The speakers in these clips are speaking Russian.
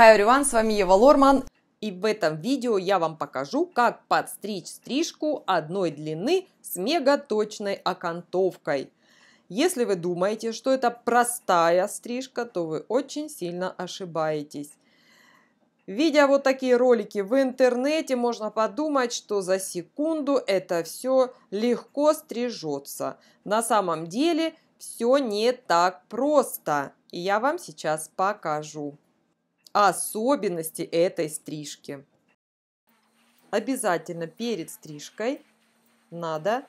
Hi everyone, с вами Ева Лорман. И в этом видео я вам покажу, как подстричь стрижку одной длины с мегаточной окантовкой. Если вы думаете, что это простая стрижка, то вы очень сильно ошибаетесь. Видя вот такие ролики в интернете, можно подумать, что за секунду это все легко стрижется. На самом деле все не так просто. И я вам сейчас покажу особенности этой стрижки. Обязательно перед стрижкой надо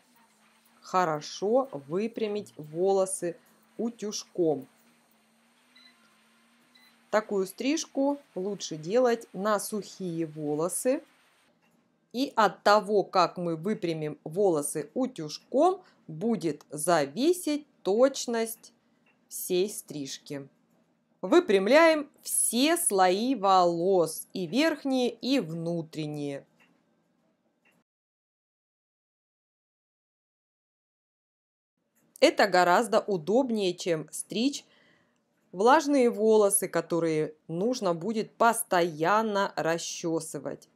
хорошо выпрямить волосы утюжком. Такую стрижку лучше делать на сухие волосы. И от того, как мы выпрямим волосы утюжком, будет зависеть точность всей стрижки. Выпрямляем все слои волос, и верхние, и внутренние. Это гораздо удобнее, чем стричь влажные волосы, которые нужно будет постоянно расчесывать.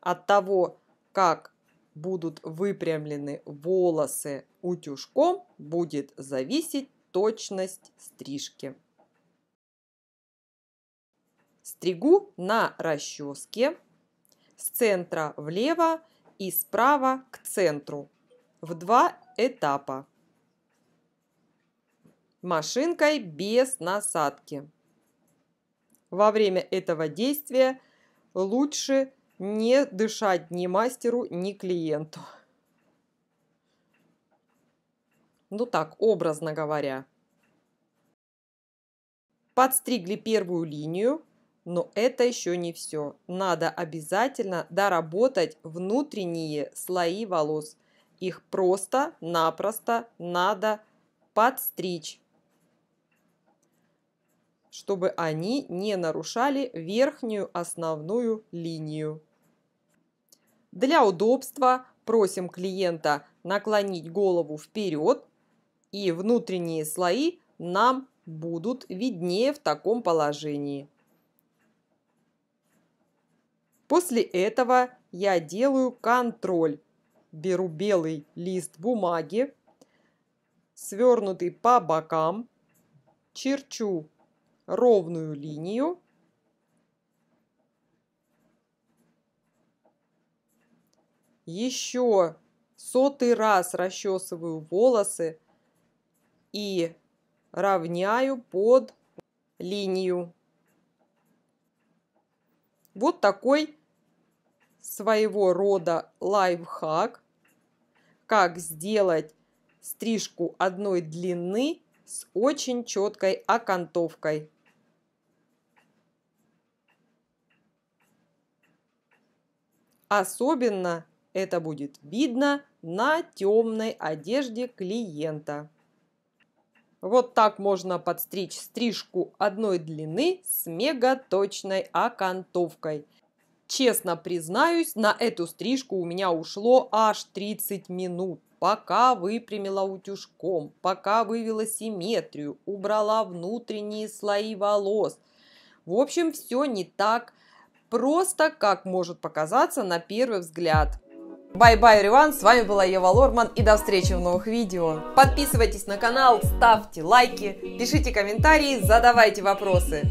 От того, как будут выпрямлены волосы утюжком, будет зависеть точность стрижки. Стригу на расческе с центра влево и справа к центру в два этапа. Машинкой без насадки. Во время этого действия лучше не дышать ни мастеру, ни клиенту. Ну так, образно говоря. Подстригли первую линию, но это еще не все. Надо обязательно доработать внутренние слои волос. Их просто-напросто надо подстричь, чтобы они не нарушали верхнюю основную линию. Для удобства просим клиента наклонить голову вперед и внутренние слои нам будут виднее в таком положении. После этого я делаю контроль. Беру белый лист бумаги, свернутый по бокам, черчу ровную линию. Еще сотый раз расчесываю волосы и равняю под линию. Вот такой своего рода лайфхак, как сделать стрижку одной длины с очень четкой окантовкой. Особенно это будет видно на темной одежде клиента. Вот так можно подстричь стрижку одной длины с мегаточной окантовкой. Честно признаюсь, на эту стрижку у меня ушло аж 30 минут. Пока выпрямила утюжком, пока вывела симметрию, убрала внутренние слои волос. В общем, все не так просто, как может показаться на первый взгляд. Bye-bye, everyone, с вами была Ева Лорман и до встречи в новых видео. Подписывайтесь на канал, ставьте лайки, пишите комментарии, задавайте вопросы.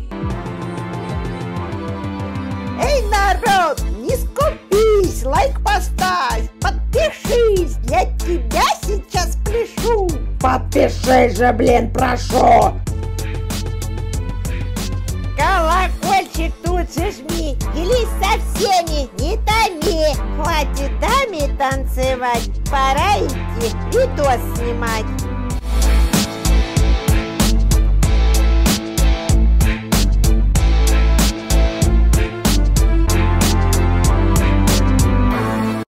Эй, народ, не скупись, лайк поставь, подпишись, я тебя сейчас пляшу. Подпишись же, блин, прошу. Колокольчик тут же жми, делись со всеми, не тайся танцевать, пора идти видос снимать.